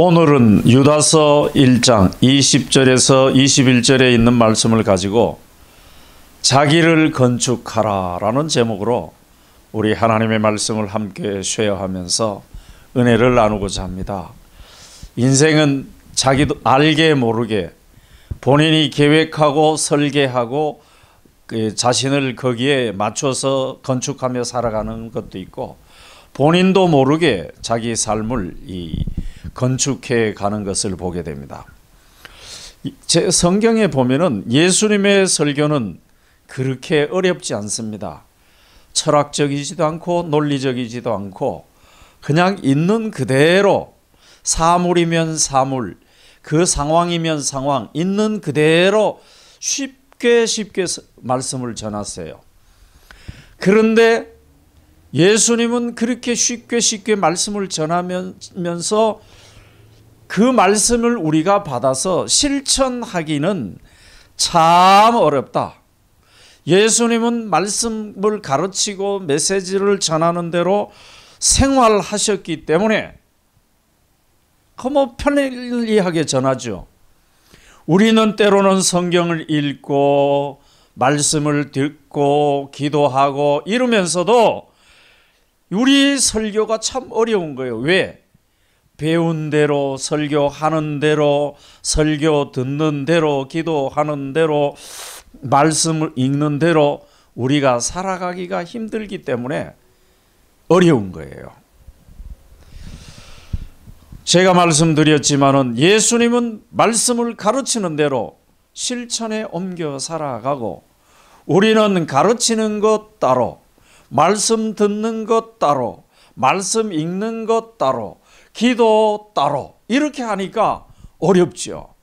오늘은 유다서 1장 20절에서 21절에 있는 말씀을 가지고 자기를 건축하라 라는 제목으로 우리 하나님의 말씀을 함께 쉐어하면서 은혜를 나누고자 합니다. 인생은 자기도 알게 모르게 본인이 계획하고 설계하고 그 자신을 거기에 맞춰서 건축하며 살아가는 것도 있고 본인도 모르게 자기 삶을 이 건축해 가는 것을 보게 됩니다. 제 성경에 보면은 예수님의 설교는 그렇게 어렵지 않습니다. 철학적이지도 않고 논리적이지도 않고 그냥 있는 그대로 사물이면 사물, 그 상황이면 상황 있는 그대로 쉽게 쉽게 말씀을 전하세요. 그런데 예수님은 그렇게 쉽게 쉽게 말씀을 전하면서 그 말씀을 우리가 받아서 실천하기는 참 어렵다. 예수님은 말씀을 가르치고 메시지를 전하는 대로 생활하셨기 때문에 그뭐 편리하게 전하죠. 우리는 때로는 성경을 읽고 말씀을 듣고 기도하고 이러면서도 우리 설교가 참 어려운 거예요. 왜? 배운 대로 설교하는 대로 설교 듣는 대로 기도하는 대로 말씀을 읽는 대로 우리가 살아가기가 힘들기 때문에 어려운 거예요. 제가 말씀드렸지만은 예수님은 말씀을 가르치는 대로 실천에 옮겨 살아가고 우리는 가르치는 것 따로 말씀 듣는 것 따로 말씀 읽는 것 따로 기도 따로 이렇게 하니까 어렵죠.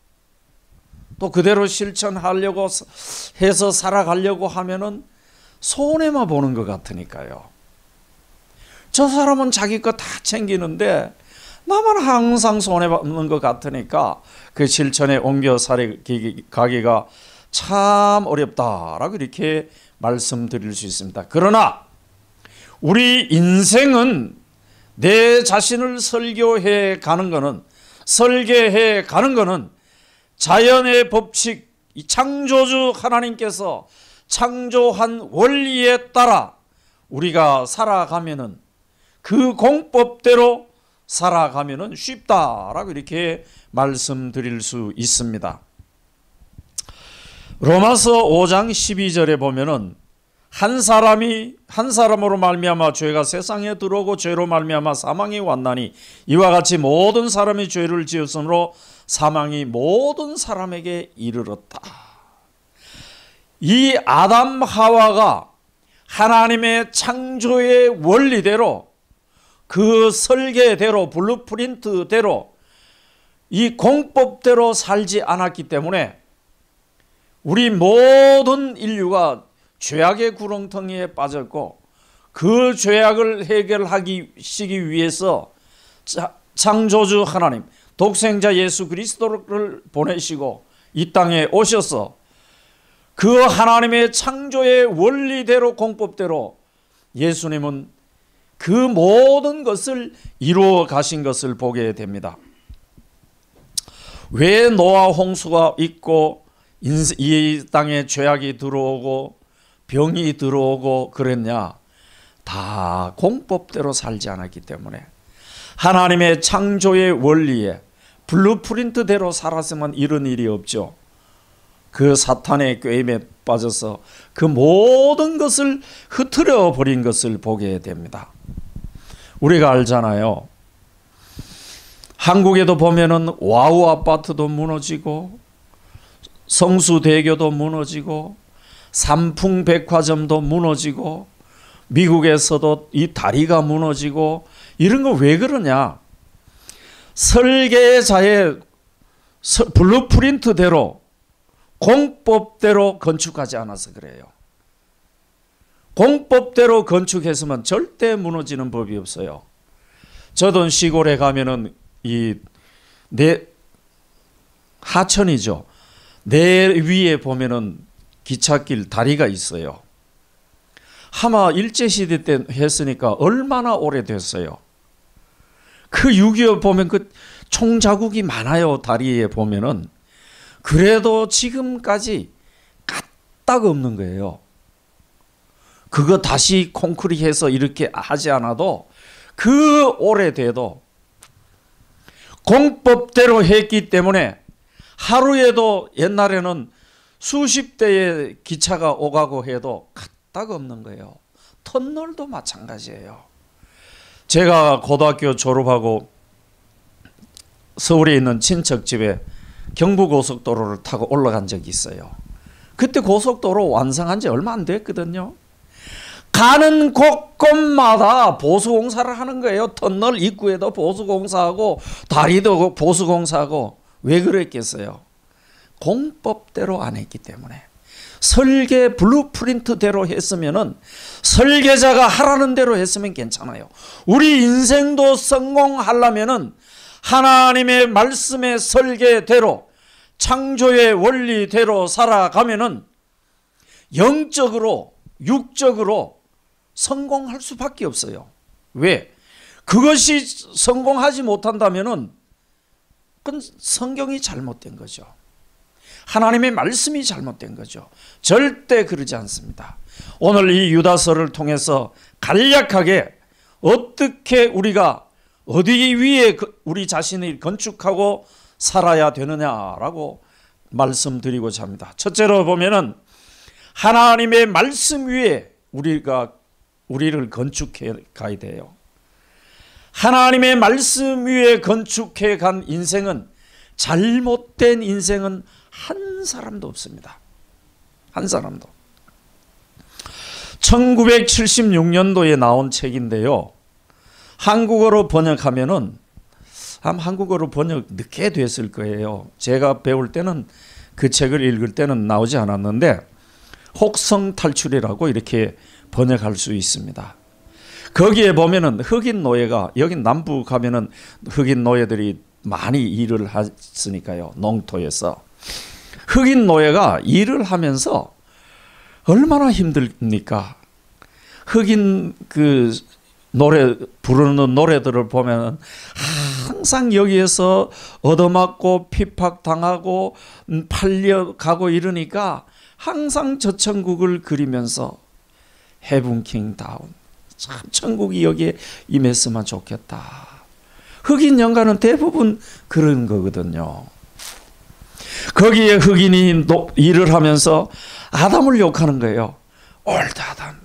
또 그대로 실천하려고 해서 살아가려고 하면은 손해만 보는 것 같으니까요. 저 사람은 자기 거다 챙기는데 나만 항상 손해 받는것 같으니까 그 실천에 옮겨 가기가 참 어렵다라고 이렇게 말씀드릴 수 있습니다. 그러나 우리 인생은 내 자신을 설교해 가는 것은 설계해 가는 것은 자연의 법칙 창조주 하나님께서 창조한 원리에 따라 우리가 살아가면은 그 공법대로 살아가면은 쉽다라고 이렇게 말씀드릴 수 있습니다. 로마서 5장 12절에 보면은 한 사람이 한 사람으로 말미암아 죄가 세상에 들어오고 죄로 말미암아 사망이 왔나니 이와 같이 모든 사람이 죄를 지었으므로 사망이 모든 사람에게 이르렀다. 이 아담 하와가 하나님의 창조의 원리대로 그 설계대로 블루프린트대로 이 공법대로 살지 않았기 때문에 우리 모든 인류가 죄악의 구렁텅이에 빠졌고 그 죄악을 해결하기 시기 위해서 창조주 하나님 독생자 예수 그리스도를 보내시고 이 땅에 오셔서 그 하나님의 창조의 원리대로 공법대로 예수님은 그 모든 것을 이루어 가신 것을 보게 됩니다. 왜 노아 홍수가 있고 이 땅에 죄악이 들어오고 병이 들어오고 그랬냐? 다 공법대로 살지 않았기 때문에 하나님의 창조의 원리에 블루프린트대로 살았으면 이런 일이 없죠. 그 사탄의 꾀임에 빠져서 그 모든 것을 흐트려 버린 것을 보게 됩니다. 우리가 알잖아요. 한국에도 보면은 와우 아파트도 무너지고 성수대교도 무너지고 삼풍백화점도 무너지고 미국에서도 이 다리가 무너지고 이런 거 왜 그러냐? 설계자의 블루프린트대로 공법대로 건축하지 않아서 그래요. 공법대로 건축했으면 절대 무너지는 법이 없어요. 저도 시골에 가면은 이 내 하천이죠. 내 위에 보면은 기찻길 다리가 있어요. 하마 일제시대 때 했으니까 얼마나 오래됐어요. 그 6.25 보면 그 총자국이 많아요. 다리에 보면은. 그래도 지금까지 까딱 없는 거예요. 그거 다시 콘크리트 해서 이렇게 하지 않아도 그 오래돼도 공법대로 했기 때문에 하루에도 옛날에는 수십 대의 기차가 오가고 해도 가닥 없는 거예요. 터널도 마찬가지예요. 제가 고등학교 졸업하고 서울에 있는 친척 집에 경부고속도로를 타고 올라간 적이 있어요. 그때 고속도로 완성한 지 얼마 안 됐거든요. 가는 곳곳마다 보수공사를 하는 거예요. 터널 입구에도 보수공사하고 다리도 보수공사하고 왜 그랬겠어요? 공법대로 안 했기 때문에 설계 블루프린트대로 했으면은 설계자가 하라는 대로 했으면 괜찮아요. 우리 인생도 성공하려면은 하나님의 말씀의 설계대로 창조의 원리대로 살아가면은 영적으로 육적으로 성공할 수밖에 없어요. 왜? 그것이 성공하지 못한다면은 그건 성경이 잘못된 거죠. 하나님의 말씀이 잘못된 거죠. 절대 그러지 않습니다. 오늘 이 유다서를 통해서 간략하게 어떻게 우리가 어디 위에 그 우리 자신을 건축하고 살아야 되느냐라고 말씀드리고자 합니다. 첫째로 보면은 하나님의 말씀 위에 우리가 우리를 건축해 가야 돼요. 하나님의 말씀 위에 건축해 간 인생은 잘못된 인생은 한 사람도 없습니다. 한 사람도. 1976년도에 나온 책인데요. 한국어로 번역하면은 아마 한국어로 번역 늦게 됐을 거예요. 제가 배울 때는 그 책을 읽을 때는 나오지 않았는데 혹성 탈출이라고 이렇게 번역할 수 있습니다. 거기에 보면은 흑인 노예가 여기 남부 가면은 흑인 노예들이 많이 일을 했으니까요. 농토에서. 흑인 노예가 일을 하면서 얼마나 힘들니까 흑인 그 노래 부르는 노래들을 보면 항상 여기에서 얻어맞고 핍박당하고 팔려가고 이러니까 항상 저 천국을 그리면서 해븐킹 다운 참 천국이 여기에 임했으면 좋겠다 흑인 연가는 대부분 그런 거거든요. 거기에 흑인이 일을 하면서 아담을 욕하는 거예요. 올드 아담,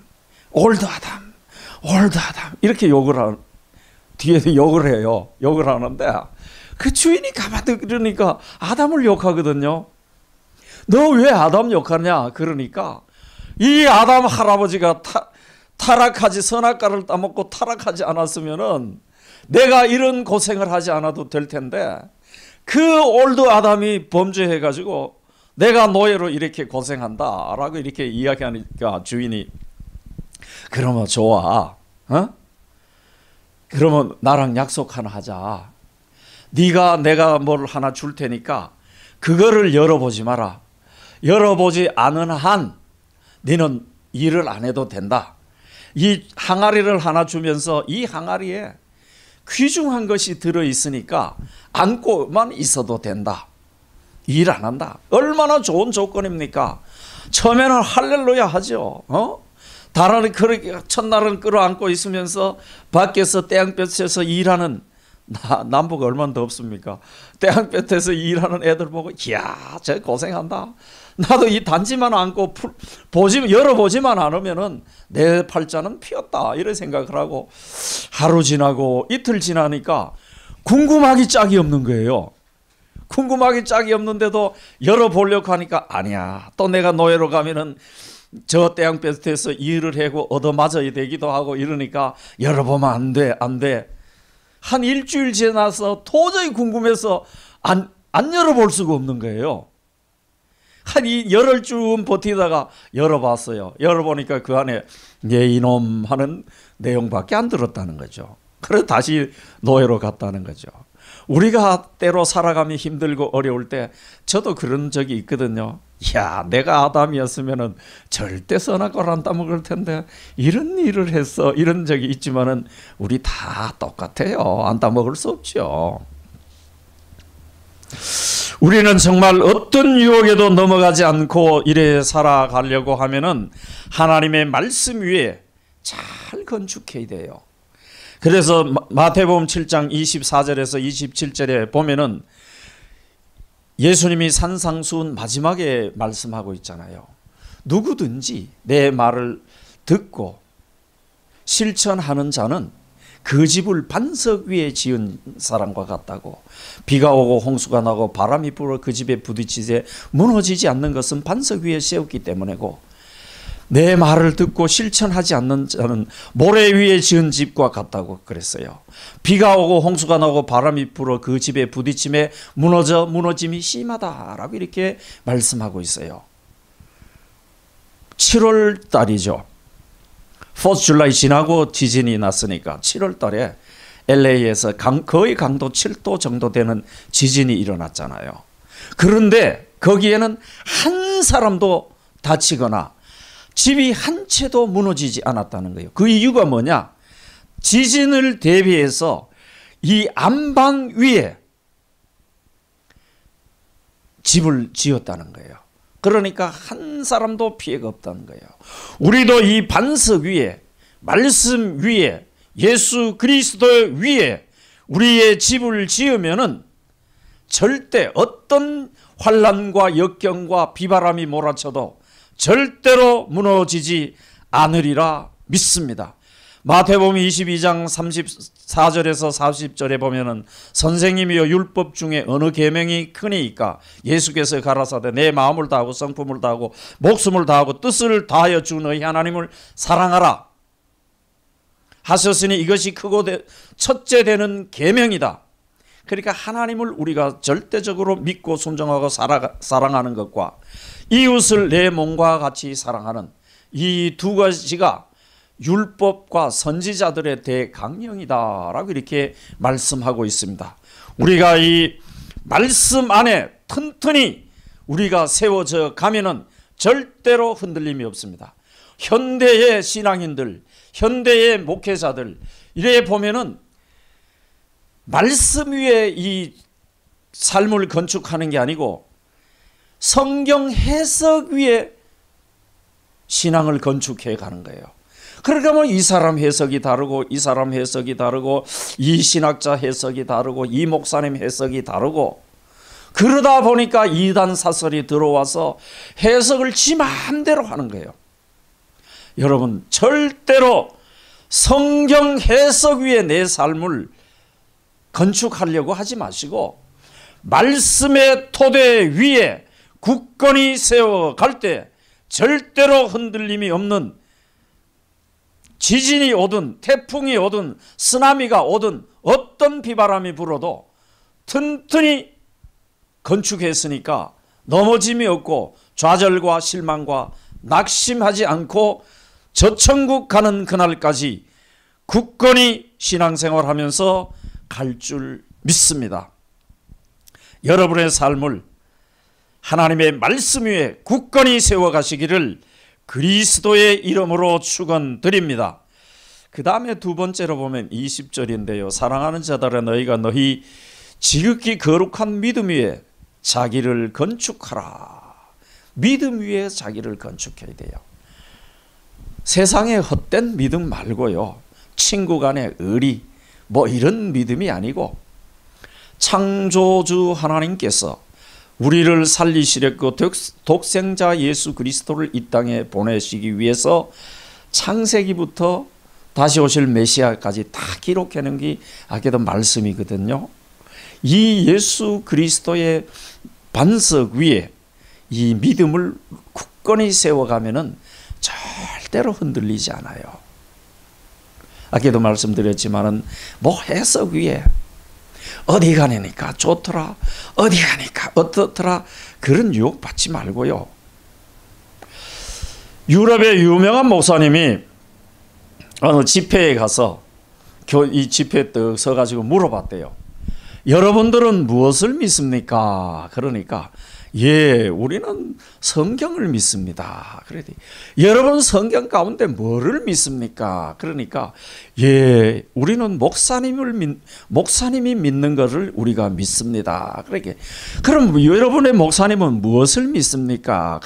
올드 아담, 올드 아담 이렇게 욕을 하는 뒤에서 욕을 해요. 욕을 하는데 그 주인이 가만히 그러니까 아담을 욕하거든요. 너 왜 아담 욕하냐? 그러니까 이 아담 할아버지가 타, 타락하지 선악과를 따먹고 타락하지 않았으면은 내가 이런 고생을 하지 않아도 될 텐데 그 올드 아담이 범죄해가지고 내가 노예로 이렇게 고생한다 라고 이렇게 이야기하니까 주인이 그러면 좋아 어? 그러면 나랑 약속 하나 하자 네가 내가 뭘 하나 줄 테니까 그거를 열어보지 마라 열어보지 않은 한 너는 일을 안 해도 된다 이 항아리를 하나 주면서 이 항아리에 귀중한 것이 들어 있으니까 안고만 있어도 된다. 일 안 한다. 얼마나 좋은 조건입니까? 처음에는 할렐루야 하죠. 어? 달을 그렇게 첫날은 끌어안고 있으면서 밖에서 태양볕에서 일하는 나, 남북 얼마나 덥습니까? 태양볕에서 일하는 애들 보고 이야 저 고생한다. 나도 이 단지만 안고 풀, 보지 열어보지만 않으면내 팔자는 피었다 이런 생각을 하고 하루 지나고 이틀 지나니까 궁금하기 짝이 없는 거예요. 궁금하기 짝이 없는데도 열어보려고 하니까 아니야 또 내가 노예로 가면은 저 태양볕에서 일을 하고 얻어맞아야 되기도 하고 이러니까 열어보면 안 돼 안돼 한 일주일 지나서 도저히 궁금해서 안, 안 열어볼 수가 없는 거예요. 한 열흘쯤 버티다가 열어봤어요. 열어보니까 그 안에 예 이놈 하는 내용밖에 안 들었다는 거죠. 그래서 다시 노예로 갔다는 거죠. 우리가 때로 살아가면 힘들고 어려울 때 저도 그런 적이 있거든요. 야, 내가 아담이었으면은 절대 선악과안 따먹을 텐데 이런 일을 했어 이런 적이 있지만은 우리 다 똑같아요. 안 따먹을 수 없죠. 우리는 정말 어떤 유혹에도 넘어가지 않고 이래 살아가려고 하면은 하나님의 말씀 위에 잘 건축해야 돼요. 그래서 마태복음 7장 24절에서 27절에 보면은 예수님이 산상수훈 마지막에 말씀하고 있잖아요. 누구든지 내 말을 듣고 실천하는 자는 그 집을 반석 위에 지은 사람과 같다고 비가 오고 홍수가 나고 바람이 불어 그 집에 부딪히되 무너지지 않는 것은 반석 위에 세웠기 때문에고 내 말을 듣고 실천하지 않는 자는 모래 위에 지은 집과 같다고 그랬어요. 비가 오고 홍수가 나고 바람이 불어 그 집에 부딪힘에 무너져 무너짐이 심하다라고 이렇게 말씀하고 있어요. 7월 달이죠. 4th July 지나고 지진이 났으니까 7월 달에 LA에서 강, 거의 강도 7도 정도 되는 지진이 일어났잖아요. 그런데 거기에는 한 사람도 다치거나 집이 한 채도 무너지지 않았다는 거예요. 그 이유가 뭐냐? 지진을 대비해서 이 안방 위에 집을 지었다는 거예요. 그러니까 한 사람도 피해가 없다는 거예요. 우리도 이 반석 위에 말씀 위에 예수 그리스도 위에 우리의 집을 지으면은 절대 어떤 환란과 역경과 비바람이 몰아쳐도 절대로 무너지지 않으리라 믿습니다. 마태복음 22장 34절에서 40절에 보면은 선생님이여 율법 중에 어느 계명이 크니까 예수께서 가라사대 내 마음을 다하고 성품을 다하고 목숨을 다하고 뜻을 다하여 주 너희 하나님을 사랑하라 하셨으니 이것이 크고 첫째 되는 계명이다. 그러니까 하나님을 우리가 절대적으로 믿고 순종하고 사랑하는 것과 이웃을 내 몸과 같이 사랑하는 이 두 가지가 율법과 선지자들의 대강령이다라고 이렇게 말씀하고 있습니다. 우리가 이 말씀 안에 튼튼히 우리가 세워져 가면은 절대로 흔들림이 없습니다. 현대의 신앙인들, 현대의 목회자들 이래 보면은 말씀 위에 이 삶을 건축하는 게 아니고 성경 해석 위에 신앙을 건축해 가는 거예요. 그러니까 뭐이 사람 해석이 다르고 이 사람 해석이 다르고 이 신학자 해석이 다르고 이 목사님 해석이 다르고 그러다 보니까 이단 사설이 들어와서 해석을 지 마음대로 하는 거예요. 여러분 절대로 성경 해석 위에 내 삶을 건축하려고 하지 마시고 말씀의 토대 위에 굳건히 세워갈 때 절대로 흔들림이 없는 지진이 오든 태풍이 오든 쓰나미가 오든 어떤 비바람이 불어도 튼튼히 건축했으니까 넘어짐이 없고 좌절과 실망과 낙심하지 않고 저천국 가는 그날까지 굳건히 신앙생활하면서 갈 줄 믿습니다. 여러분의 삶을 하나님의 말씀 위에 굳건히 세워가시기를 그리스도의 이름으로 축원드립니다. 그 다음에 두 번째로 보면 20절인데요. 사랑하는 자들아 너희가 너희 지극히 거룩한 믿음 위에 자기를 건축하라. 믿음 위에 자기를 건축해야 돼요. 세상의 헛된 믿음 말고요. 친구 간의 의리 뭐 이런 믿음이 아니고 창조주 하나님께서 우리를 살리시려고 그 독생자 예수 그리스도를 이 땅에 보내시기 위해서 창세기부터 다시 오실 메시아까지 다기록하는게 아까도 말씀이거든요. 이 예수 그리스도의 반석 위에 이 믿음을 굳건히 세워가면은 절대로 흔들리지 않아요. 아까도 말씀드렸지만은 뭐 해석 위에 어디 가니까 좋더라. 어디 가니까 어떻더라. 그런 유혹 받지 말고요. 유럽의 유명한 목사님이 어느 집회에 가서 이 집회에 떡 서가지고 물어봤대요. 여러분들은 무엇을 믿습니까? 그러니까 예, 우리는 성경을 믿습니다. 그러니 여러분 성경 가운데 뭐를 믿습니까? 그러니까 예, 우리는 목사님을 믿, 목사님이 믿는 것을 우리가 믿습니다. 그러게. 그러니까 그럼 여러분의 목사님은 무엇을 믿습니까?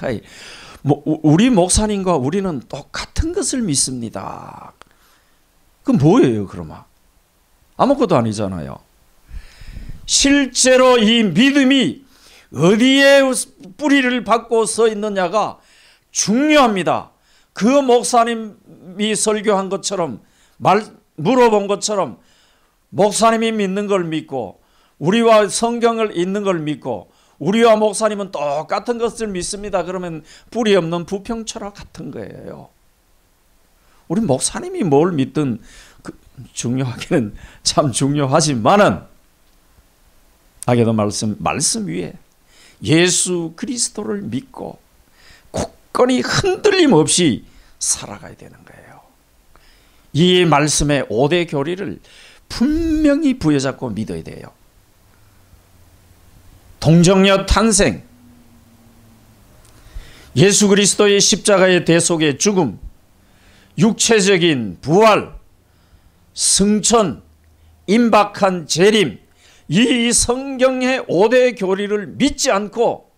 뭐, 우리 목사님과 우리는 똑같은 것을 믿습니다. 그 뭐예요, 그러면? 아무것도 아니잖아요. 실제로 이 믿음이 어디에 뿌리를 박고 서 있느냐가 중요합니다. 그 목사님이 설교한 것처럼 말, 물어본 것처럼 목사님이 믿는 걸 믿고 우리와 성경을 읽는 걸 믿고 우리와 목사님은 똑같은 것을 믿습니다. 그러면 뿌리 없는 부평처럼 같은 거예요. 우리 목사님이 뭘 믿든 그 중요하기는 참 중요하지만은 아게도 말씀 말씀 위에 예수 그리스도를 믿고 굳건히 흔들림 없이 살아가야 되는 거예요. 이 말씀의 5대 교리를 분명히 부여잡고 믿어야 돼요. 동정녀 탄생, 예수 그리스도의 십자가의 대속의 죽음, 육체적인 부활, 승천, 임박한 재림, 이 성경의 5대 교리를 믿지 않고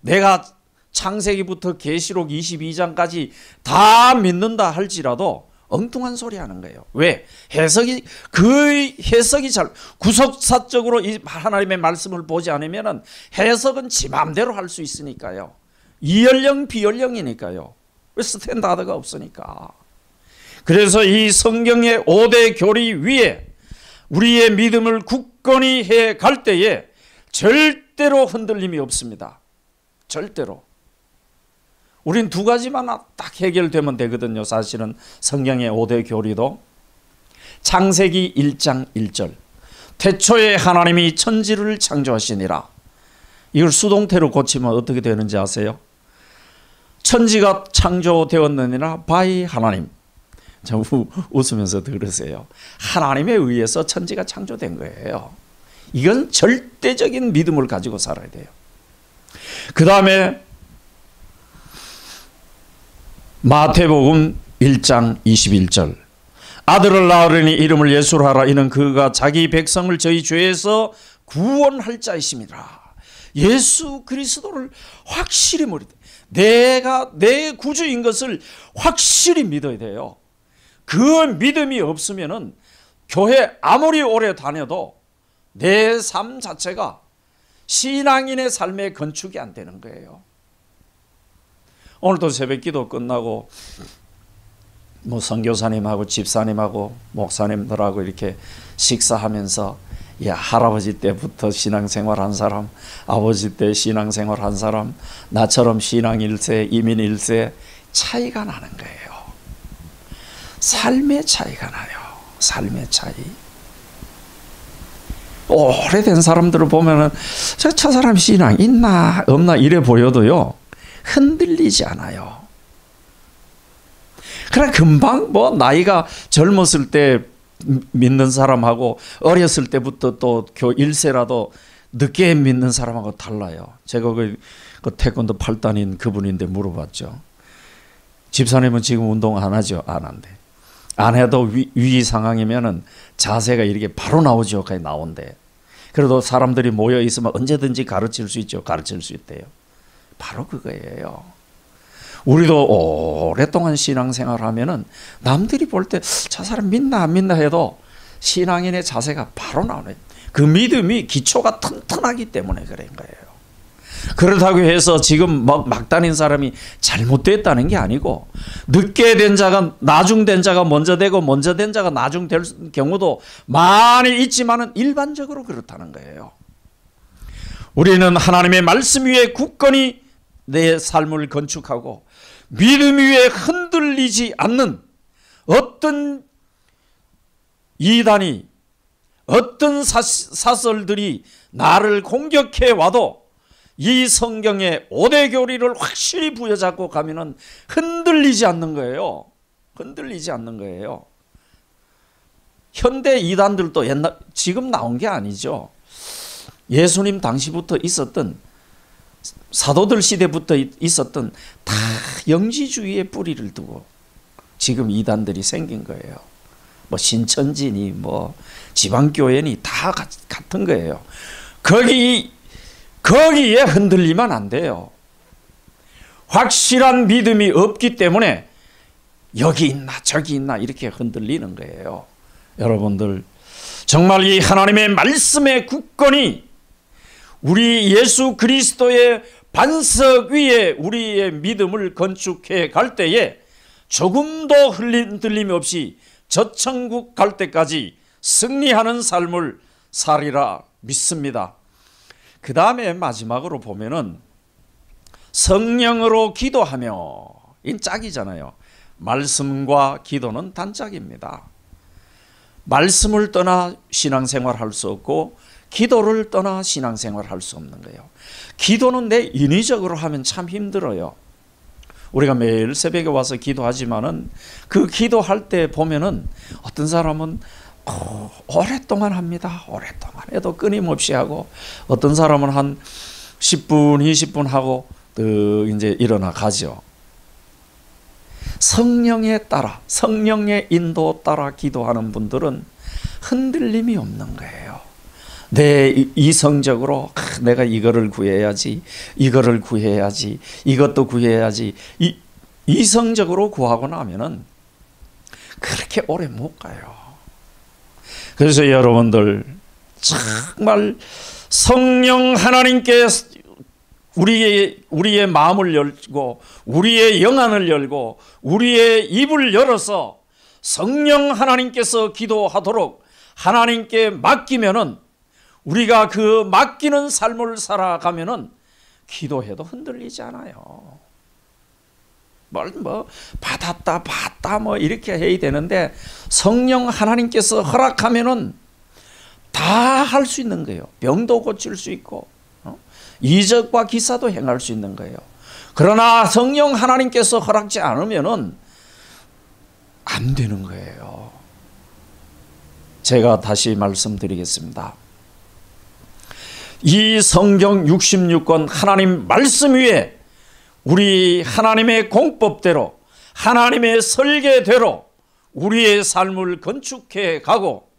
내가 창세기부터 계시록 22장까지 다 믿는다 할지라도 엉뚱한 소리 하는 거예요. 왜? 해석이 그 해석이 잘 구속사적으로 이 하나님의 말씀을 보지 않으면은 해석은 지 맘대로 할 수 있으니까요. 이연령 비연령이니까요. 스탠다드가 없으니까. 그래서 이 성경의 5대 교리 위에 우리의 믿음을 굳건히 해 갈 때에 절대로 흔들림이 없습니다. 절대로. 우린 두 가지만 딱 해결되면 되거든요. 사실은 성경의 5대 교리도 창세기 1장 1절 태초에 하나님이 천지를 창조하시니라. 이걸 수동태로 고치면 어떻게 되는지 아세요? 천지가 창조되었느니라 바이 하나님 참 웃으면서도 그러세요. 하나님에 의해서 천지가 창조된 거예요. 이건 절대적인 믿음을 가지고 살아야 돼요. 그 다음에 마태복음 1장 21절 아들을 낳으려니 이름을 예수로 하라 이는 그가 자기 백성을 저희 죄에서 구원할 자이십니다. 예수 그리스도를 확실히 믿어야 내가 내 구주인 것을 확실히 믿어야 돼요. 그 믿음이 없으면은 교회 아무리 오래 다녀도 내 삶 자체가 신앙인의 삶의 건축이 안 되는 거예요. 오늘도 새벽 기도 끝나고 뭐 선교사님하고 집사님하고 목사님들하고 이렇게 식사하면서 야 할아버지 때부터 신앙생활 한 사람 아버지 때 신앙생활 한 사람 나처럼 신앙 1세 이민 1세 차이가 나는 거예요. 삶의 차이가 나요. 삶의 차이. 오래된 사람들을 보면은 저, 저 사람 신앙 있나 없나 이래 보여도요 흔들리지 않아요. 그래 금방 뭐 나이가 젊었을 때 믿는 사람하고 어렸을 때부터 또교 일세라도 늦게 믿는 사람하고 달라요. 제가 그, 그 태권도 8단인 그분인데 물어봤죠. 집사님은 지금 운동 안 하죠? 안 한대. 안 해도 위, 위 상황이면은 자세가 이렇게 바로 나오죠. 까지 나온대. 그래도 사람들이 모여 있으면 언제든지 가르칠 수 있죠. 가르칠 수 있대요. 바로 그거예요. 우리도 오랫동안 신앙생활 하면은 남들이 볼 때 저 사람 믿나 안 믿나 해도 신앙인의 자세가 바로 나오네. 그 믿음이 기초가 튼튼하기 때문에 그런 거예요. 그렇다고 해서 지금 막, 막 다닌 사람이 잘못됐다는 게 아니고 늦게 된 자가 나중된 자가 먼저 되고 먼저 된 자가 나중될 경우도 많이 있지만은 일반적으로 그렇다는 거예요. 우리는 하나님의 말씀 위에 굳건히 내 삶을 건축하고 믿음 위에 흔들리지 않는 어떤 이단이 어떤 사설들이 나를 공격해 와도 이 성경의 오대 교리를 확실히 부여잡고 가면은 흔들리지 않는 거예요. 흔들리지 않는 거예요. 현대 이단들도 옛날 지금 나온 게 아니죠. 예수님 당시부터 있었던 사도들 시대부터 있었던 다 영지주의의 뿌리를 두고 지금 이단들이 생긴 거예요. 뭐 신천지니 뭐 지방교회니 다 같은 거예요. 거기 거기에 흔들리면 안 돼요. 확실한 믿음이 없기 때문에 여기 있나 저기 있나 이렇게 흔들리는 거예요. 여러분들 정말 이 하나님의 말씀의 굳건히 우리 예수 그리스도의 반석 위에 우리의 믿음을 건축해 갈 때에 조금도 흔들림 없이 저천국 갈 때까지 승리하는 삶을 살이라 믿습니다. 그 다음에 마지막으로 보면은 성령으로 기도하며 이 짝이잖아요. 말씀과 기도는 단짝입니다. 말씀을 떠나 신앙생활 할 수 없고 기도를 떠나 신앙생활 할 수 없는 거예요. 기도는 내 인위적으로 하면 참 힘들어요. 우리가 매일 새벽에 와서 기도하지만은 그 기도할 때 보면은 어떤 사람은 어, 오랫동안 합니다. 오랫동안 해도 끊임없이 하고 어떤 사람은 한 10분, 20분 하고 또 이제 일어나 가죠. 성령에 따라 성령의 인도 따라 기도하는 분들은 흔들림이 없는 거예요. 내 이성적으로 아, 내가 이거를 구해야지, 이거를 구해야지, 이것도 구해야지. 이, 이성적으로 구하고 나면은 그렇게 오래 못 가요. 그래서 여러분들 정말 성령 하나님께 우리의 우리의 마음을 열고 우리의 영안을 열고 우리의 입을 열어서 성령 하나님께서 기도하도록 하나님께 맡기면은 우리가 그 맡기는 삶을 살아가면은 기도해도 흔들리지 않아요. 뭘뭐 받았다 받다 뭐 이렇게 해야 되는데 성령 하나님께서 허락하면은 다 할 수 있는 거예요. 병도 고칠 수 있고 어? 이적과 기사도 행할 수 있는 거예요. 그러나 성령 하나님께서 허락지 않으면은 안 되는 거예요. 제가 다시 말씀드리겠습니다. 이 성경 66권 하나님 말씀 위에 우리 하나님의 공법대로 하나님의 설계대로 우리의 삶을 건축해 가고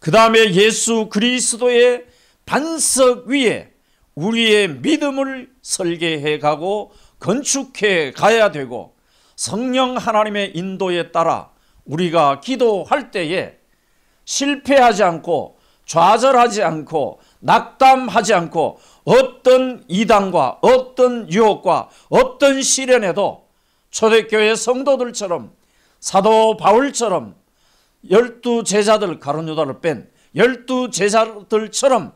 그 다음에 예수 그리스도의 반석 위에 우리의 믿음을 설계해 가고 건축해 가야 되고 성령 하나님의 인도에 따라 우리가 기도할 때에 실패하지 않고 좌절하지 않고 낙담하지 않고 어떤 이단과 어떤 유혹과 어떤 시련에도 초대교회 성도들처럼 사도 바울처럼 열두 제자들 가론유다를 뺀 열두 제자들처럼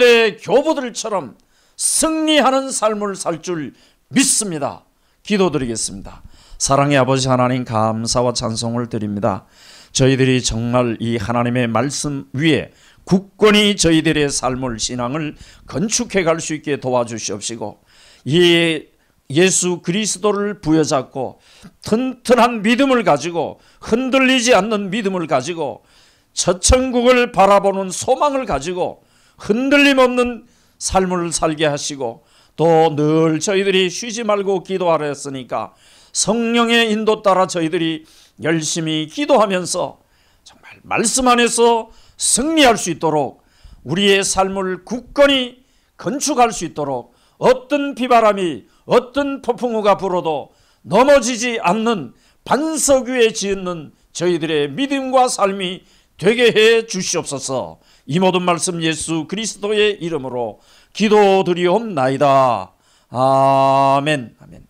초대 교부들처럼 승리하는 삶을 살 줄 믿습니다. 기도드리겠습니다. 사랑의 아버지 하나님 감사와 찬송을 드립니다. 저희들이 정말 이 하나님의 말씀 위에 국권이 저희들의 삶을 신앙을 건축해 갈 수 있게 도와주시옵시고 이 예수 그리스도를 부여잡고 튼튼한 믿음을 가지고 흔들리지 않는 믿음을 가지고 저천국을 바라보는 소망을 가지고 흔들림 없는 삶을 살게 하시고 또 늘 저희들이 쉬지 말고 기도하라 했으니까 성령의 인도 따라 저희들이 열심히 기도하면서 정말 말씀 안에서 승리할 수 있도록 우리의 삶을 굳건히 건축할 수 있도록 어떤 비바람이 어떤 폭풍우가 불어도 넘어지지 않는 반석 위에 지은 저희들의 믿음과 삶이 되게 해 주시옵소서 이 모든 말씀 예수 그리스도의 이름으로 기도드리옵나이다. 아멘. 아멘.